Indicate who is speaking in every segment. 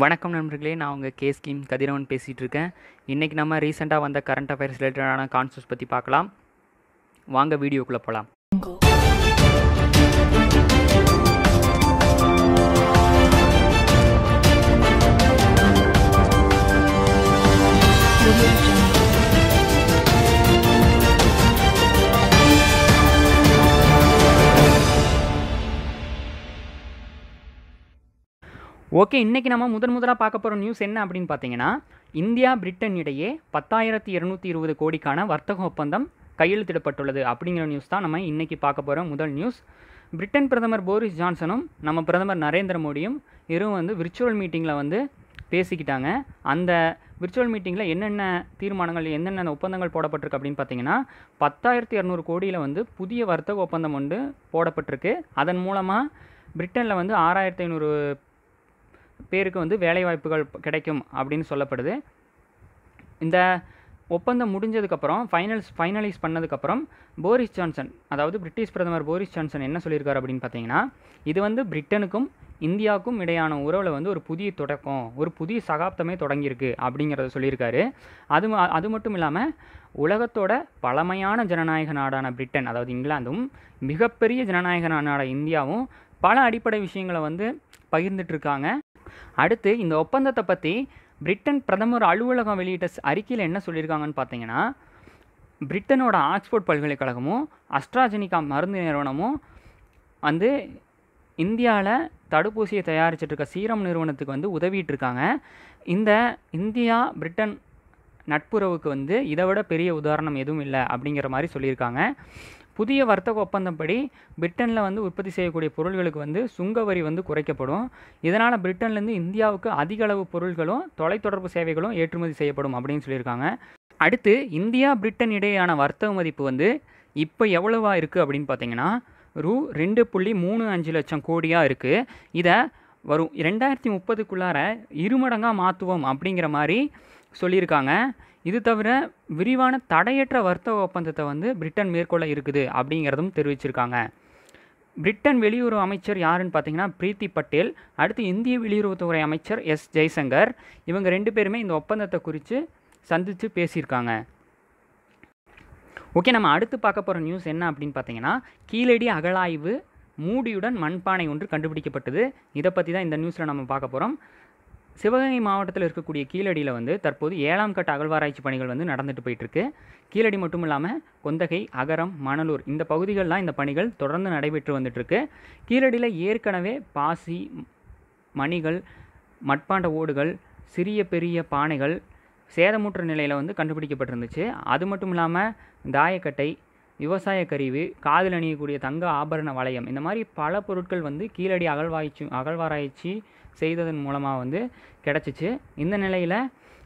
Speaker 1: வணக்கம் நண்பர்களே நான் உங்கள் கே ஸ்கீம் கதிரவன் பேசிகிட்டு இருக்கேன் இன்றைக்கி நம்ம ரீசெண்டாக வந்த கரண்ட் அஃபேர்ஸ் ரிலேட்டடான கான்செப்ட்ஸ் பற்றி பார்க்கலாம் வாங்க வீடியோக்குள்ளே போகலாம் ஓகே இன்றைக்கி நம்ம முதன் முதலாக பார்க்க போகிற நியூஸ் என்ன அப்படின்னு பார்த்தீங்கன்னா இந்தியா பிரிட்டன் இடையே பத்தாயிரத்தி இரநூத்தி இருபது கோடிக்கான வர்த்தக ஒப்பந்தம் கையெழுத்திடப்பட்டுள்ளது அப்படிங்கிற நியூஸ் தான் நம்ம இன்றைக்கி பார்க்க போகிற முதல் நியூஸ் பிரிட்டன் பிரதமர் போரிஸ் ஜான்சனும் நம்ம பிரதமர் நரேந்திர மோடியும் இரும் வந்து விர்ச்சுவல் மீட்டிங்கில் வந்து பேசிக்கிட்டாங்க அந்த விர்ச்சுவல் மீட்டிங்கில் என்னென்ன தீர்மானங்கள் என்னென்ன ஒப்பந்தங்கள் போடப்பட்டிருக்கு அப்படின்னு பார்த்தீங்கன்னா பத்தாயிரத்தி இரநூறு கோடியில் வந்து புதிய வர்த்தக ஒப்பந்தம் வந்து போடப்பட்டிருக்கு அதன் மூலமாக பிரிட்டனில் வந்து ஆறாயிரத்தி ஐநூறு பேருக்கு வந்து வேலைவாய்ப்புகள் கிடைக்கும் அப்படின்னு சொல்லப்படுது இந்த ஒப்பந்தம் முடிஞ்சதுக்கப்புறம் ஃபைனல்ஸ் ஃபைனலைஸ் பண்ணதுக்கப்புறம் போரிஸ் ஜான்சன் அதாவது பிரிட்டிஷ் பிரதமர் போரிஸ் ஜான்சன் என்ன சொல்லியிருக்காரு அப்படின்னு பார்த்தீங்கன்னா இது வந்து பிரிட்டனுக்கும் இந்தியாவுக்கும் இடையான உறவில் வந்து ஒரு புதிய தொடக்கம் ஒரு புதிய சகாப்தமே தொடங்கியிருக்கு அப்படிங்கிறத சொல்லியிருக்காரு அது அது மட்டும் இல்லாமல் உலகத்தோட பழமையான ஜனநாயக நாடான பிரிட்டன் அதாவது இங்கிலாந்தும் மிகப்பெரிய ஜனநாயக நாடான இந்தியாவும் பல அடிப்படை விஷயங்களை வந்து பகிர்ந்துட்டுருக்காங்க அடுத்து இந்த ஒப்பந்தத்தை பற்றி பிரிட்டன் பிரதமர் அலுவலகம் வெளியிட்ட அறிக்கையில் என்ன சொல்லியிருக்காங்கன்னு பார்த்தீங்கன்னா பிரிட்டனோட ஆக்ஸ்போர்ட் பல்கலைக்கழகமும் அஸ்ட்ராஜெனிகா மருந்து நிறுவனமும் வந்து இந்தியாவில் தடுப்பூசியை தயாரிச்சிட்ருக்க இருக்க சீரம் நிறுவனத்துக்கு வந்து உதவிட்டுருக்காங்க இருக்காங்க இந்த இந்தியா பிரிட்டன் நட்புறவுக்கு வந்து இதை விட பெரிய உதாரணம் எதுவும் இல்லை அப்படிங்கிற மாதிரி சொல்லியிருக்காங்க புதிய வர்த்தக ஒப்பந்தப்படி பிரிட்டனில் வந்து உற்பத்தி செய்யக்கூடிய பொருள்களுக்கு வந்து சுங்க வரி வந்து குறைக்கப்படும் இதனால் பிரிட்டன்லேருந்து இந்தியாவுக்கு அதிக அளவு பொருள்களும் தொலைத்தொடர்பு சேவைகளும் ஏற்றுமதி செய்யப்படும் அப்படின்னு சொல்லியிருக்காங்க அடுத்து இந்தியா பிரிட்டன் இடையேயான வர்த்தக மதிப்பு வந்து இப்போ எவ்வளவா இருக்குது அப்படின்னு பார்த்தீங்கன்னா ரூ ரெண்டு புள்ளி மூணு அஞ்சு லட்சம் கோடியாக இருக்குது இதை வரும் ரெண்டாயிரத்தி முப்பதுக்குள்ளார இருமடங்காக மாற்றுவோம் அப்படிங்கிற மாதிரி சொல்லியிருக்காங்க இது தவிர விரிவான தடையற்ற வர்த்தக ஒப்பந்தத்தை வந்து பிரிட்டன் மேற்கொள்ள இருக்குது அப்படிங்கிறதும் தெரிவிச்சிருக்காங்க பிரிட்டன் வெளியுறவு அமைச்சர் யாருன்னு பார்த்தீங்கன்னா பிரீத்தி பட்டேல் அடுத்து இந்திய வெளியுறவுத்துறை அமைச்சர் எஸ் ஜெய்சங்கர் இவங்க ரெண்டு பேருமே இந்த ஒப்பந்தத்தை குறித்து சந்தித்து பேசியிருக்காங்க ஓகே நம்ம அடுத்து பார்க்க போகிற நியூஸ் என்ன அப்படின்னு பார்த்தீங்கன்னா கீழடி அகழாய்வு மூடியுடன் மண்பானை ஒன்று கண்டுபிடிக்கப்பட்டது இதை பற்றி தான் இந்த நியூஸில் நம்ம பார்க்க போகிறோம் சிவகங்கை மாவட்டத்தில் இருக்கக்கூடிய கீழடியில் வந்து தற்போது ஏழாம் கட்ட அகழ்வாராய்ச்சி பணிகள் வந்து நடந்துட்டு போயிட்டுருக்கு கீழடி மட்டும் இல்லாமல் கொந்தகை அகரம் மணலூர் இந்த பகுதிகளெலாம் இந்த பணிகள் தொடர்ந்து நடைபெற்று வந்துட்டுருக்கு கீழடியில் ஏற்கனவே பாசி மணிகள் மட்பாண்ட ஓடுகள் சிறிய பெரிய பானைகள் சேதமுற்ற நிலையில் வந்து கண்டுபிடிக்கப்பட்டிருந்துச்சு அது மட்டும் இல்லாமல் தாயக்கட்டை விவசாய கருவி காதில் அணியக்கூடிய தங்க ஆபரண வளையம் இந்த மாதிரி பல பொருட்கள் வந்து கீழடி அகழ்வாய்ச்சி அகழ்வாராய்ச்சி செய்ததன் மூலமாக வந்து கிடச்சிச்சு இந்த நிலையில்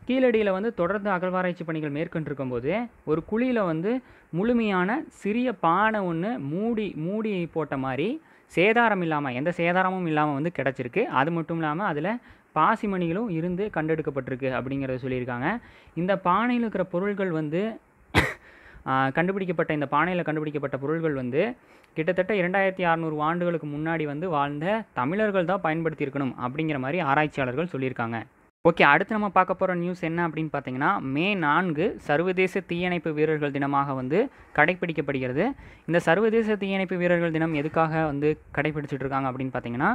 Speaker 1: கீழடியில் வந்து தொடர்ந்து அகழ்வாராய்ச்சி பணிகள் மேற்கொண்டிருக்கும்போது ஒரு குழியில் வந்து முழுமையான சிறிய பானை ஒன்று மூடி மூடி போட்ட மாதிரி சேதாரம் இல்லாமல் எந்த சேதாரமும் இல்லாமல் வந்து கிடச்சிருக்கு அது மட்டும் இல்லாமல் அதில் பாசிமணிகளும் இருந்து கண்டெடுக்கப்பட்டிருக்கு அப்படிங்கிறத சொல்லியிருக்காங்க இந்த பானையில் இருக்கிற பொருள்கள் வந்து கண்டுபிடிக்கப்பட்ட இந்த பானையில் கண்டுபிடிக்கப்பட்ட பொருள்கள் வந்து கிட்டத்தட்ட இரண்டாயிரத்தி அறநூறு ஆண்டுகளுக்கு முன்னாடி வந்து வாழ்ந்த தமிழர்கள் தான் பயன்படுத்தியிருக்கணும் அப்படிங்கிற மாதிரி ஆராய்ச்சியாளர்கள் சொல்லியிருக்காங்க ஓகே அடுத்து நம்ம பார்க்க போகிற நியூஸ் என்ன அப்படின்னு பார்த்தீங்கன்னா மே நான்கு சர்வதேச தீயணைப்பு வீரர்கள் தினமாக வந்து கடைபிடிக்கப்படுகிறது இந்த சர்வதேச தீயணைப்பு வீரர்கள் தினம் எதுக்காக வந்து கடைபிடிச்சிட்ருக்காங்க இருக்காங்க அப்படின்னு பார்த்தீங்கன்னா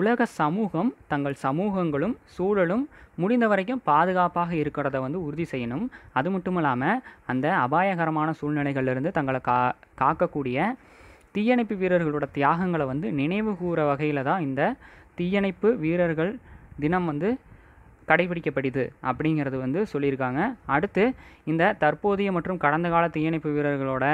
Speaker 1: உலக சமூகம் தங்கள் சமூகங்களும் சூழலும் முடிந்த வரைக்கும் பாதுகாப்பாக இருக்கிறத வந்து உறுதி செய்யணும் அது மட்டும் இல்லாமல் அந்த அபாயகரமான சூழ்நிலைகளிலிருந்து தங்களை கா காக்கக்கூடிய தீயணைப்பு வீரர்களோட தியாகங்களை வந்து நினைவு கூற வகையில் தான் இந்த தீயணைப்பு வீரர்கள் தினம் வந்து கடைபிடிக்கப்படுது அப்படிங்கிறது வந்து சொல்லியிருக்காங்க அடுத்து இந்த தற்போதைய மற்றும் கடந்த கால தீயணைப்பு வீரர்களோட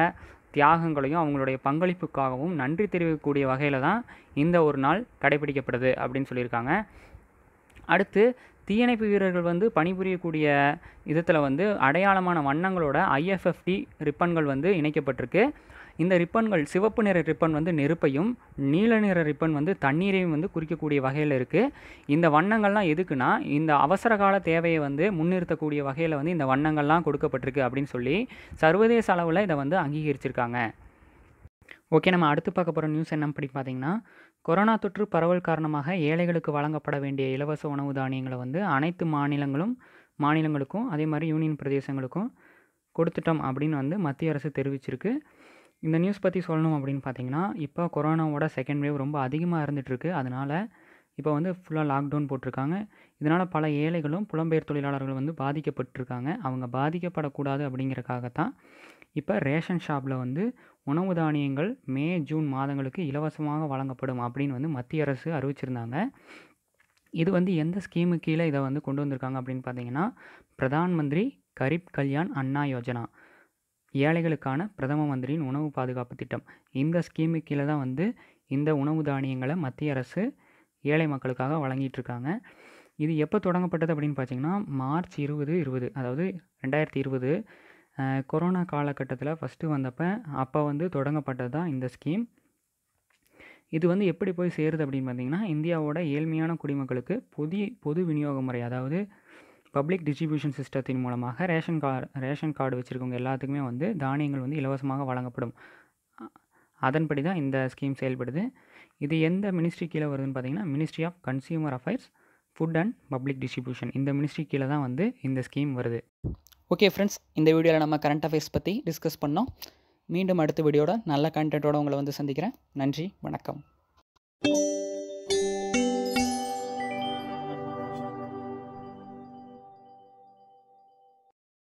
Speaker 1: தியாகங்களையும் அவங்களுடைய பங்களிப்புக்காகவும் நன்றி தெரிவிக்கக்கூடிய வகையில் தான் இந்த ஒரு நாள் கடைபிடிக்கப்படுது அப்படின்னு சொல்லியிருக்காங்க அடுத்து தீயணைப்பு வீரர்கள் வந்து பணிபுரியக்கூடிய இதத்தில் வந்து அடையாளமான வண்ணங்களோட ஐஎஃப்எஃப்டி ரிப்பன்கள் வந்து இணைக்கப்பட்டிருக்கு இந்த ரிப்பன்கள் சிவப்பு நிற ரிப்பன் வந்து நெருப்பையும் நீல நிற ரிப்பன் வந்து தண்ணீரையும் வந்து குறிக்கக்கூடிய வகையில் இருக்குது இந்த வண்ணங்கள்லாம் எதுக்குன்னா இந்த அவசர கால தேவையை வந்து முன்னிறுத்தக்கூடிய வகையில் வந்து இந்த வண்ணங்கள்லாம் கொடுக்கப்பட்டிருக்கு அப்படின்னு சொல்லி சர்வதேச அளவில் இதை வந்து அங்கீகரிச்சிருக்காங்க ஓகே நம்ம அடுத்து பார்க்க போகிற நியூஸ் என்ன படி பார்த்தீங்கன்னா கொரோனா தொற்று பரவல் காரணமாக ஏழைகளுக்கு வழங்கப்பட வேண்டிய இலவச உணவு தானியங்களை வந்து அனைத்து மாநிலங்களும் மாநிலங்களுக்கும் அதே மாதிரி யூனியன் பிரதேசங்களுக்கும் கொடுத்துட்டோம் அப்படின்னு வந்து மத்திய அரசு தெரிவிச்சிருக்கு இந்த நியூஸ் பற்றி சொல்லணும் அப்படின்னு பார்த்தீங்கன்னா இப்போ கொரோனாவோட செகண்ட் வேவ் ரொம்ப அதிகமாக இருந்துகிட்ருக்கு அதனால் இப்போ வந்து ஃபுல்லாக லாக்டவுன் போட்டிருக்காங்க இதனால் பல ஏழைகளும் புலம்பெயர் தொழிலாளர்கள் வந்து பாதிக்கப்பட்டிருக்காங்க அவங்க பாதிக்கப்படக்கூடாது அப்படிங்கிறக்காகத்தான் இப்போ ரேஷன் ஷாப்பில் வந்து உணவு தானியங்கள் மே ஜூன் மாதங்களுக்கு இலவசமாக வழங்கப்படும் அப்படின்னு வந்து மத்திய அரசு அறிவிச்சிருந்தாங்க இது வந்து எந்த ஸ்கீமு கீழே இதை வந்து கொண்டு வந்திருக்காங்க அப்படின்னு பார்த்தீங்கன்னா பிரதான் மந்திரி கரீப் கல்யாண் அண்ணா யோஜனா ஏழைகளுக்கான பிரதம மந்திரியின் உணவு பாதுகாப்பு திட்டம் இந்த ஸ்கீமு கீழே தான் வந்து இந்த உணவு தானியங்களை மத்திய அரசு ஏழை மக்களுக்காக வழங்கிட்டுருக்காங்க இது எப்போ தொடங்கப்பட்டது அப்படின்னு பார்த்தீங்கன்னா மார்ச் இருபது இருபது அதாவது ரெண்டாயிரத்தி இருபது கொரோனா காலகட்டத்தில் ஃபஸ்ட்டு வந்தப்போ அப்போ வந்து தொடங்கப்பட்டது தான் இந்த ஸ்கீம் இது வந்து எப்படி போய் சேருது அப்படின்னு பார்த்தீங்கன்னா இந்தியாவோட ஏழ்மையான குடிமக்களுக்கு புதிய பொது விநியோக முறை அதாவது பப்ளிக் டிஸ்ட்ரிபியூஷன் சிஸ்டத்தின் மூலமாக ரேஷன் கார்டு ரேஷன் கார்டு வச்சுருக்கவங்க எல்லாத்துக்குமே வந்து தானியங்கள் வந்து இலவசமாக வழங்கப்படும் அதன்படி தான் இந்த ஸ்கீம் செயல்படுது இது எந்த மினிஸ்ட்ரி கீழே வருதுன்னு பார்த்தீங்கன்னா ministry of consumer affairs food and public distribution இந்த மினிஸ்ட்ரி கீழே தான் வந்து இந்த ஸ்கீம் வருது ஓகே ஃப்ரெண்ட்ஸ் இந்த வீடியோவில் நம்ம கரண்ட் அஃபேர்ஸ் பற்றி டிஸ்கஸ் பண்ணோம் மீண்டும் அடுத்த வீடியோட நல்ல கண்டென்ட்டோட உங்களை வந்து சந்திக்கிறேன் நன்றி வணக்கம்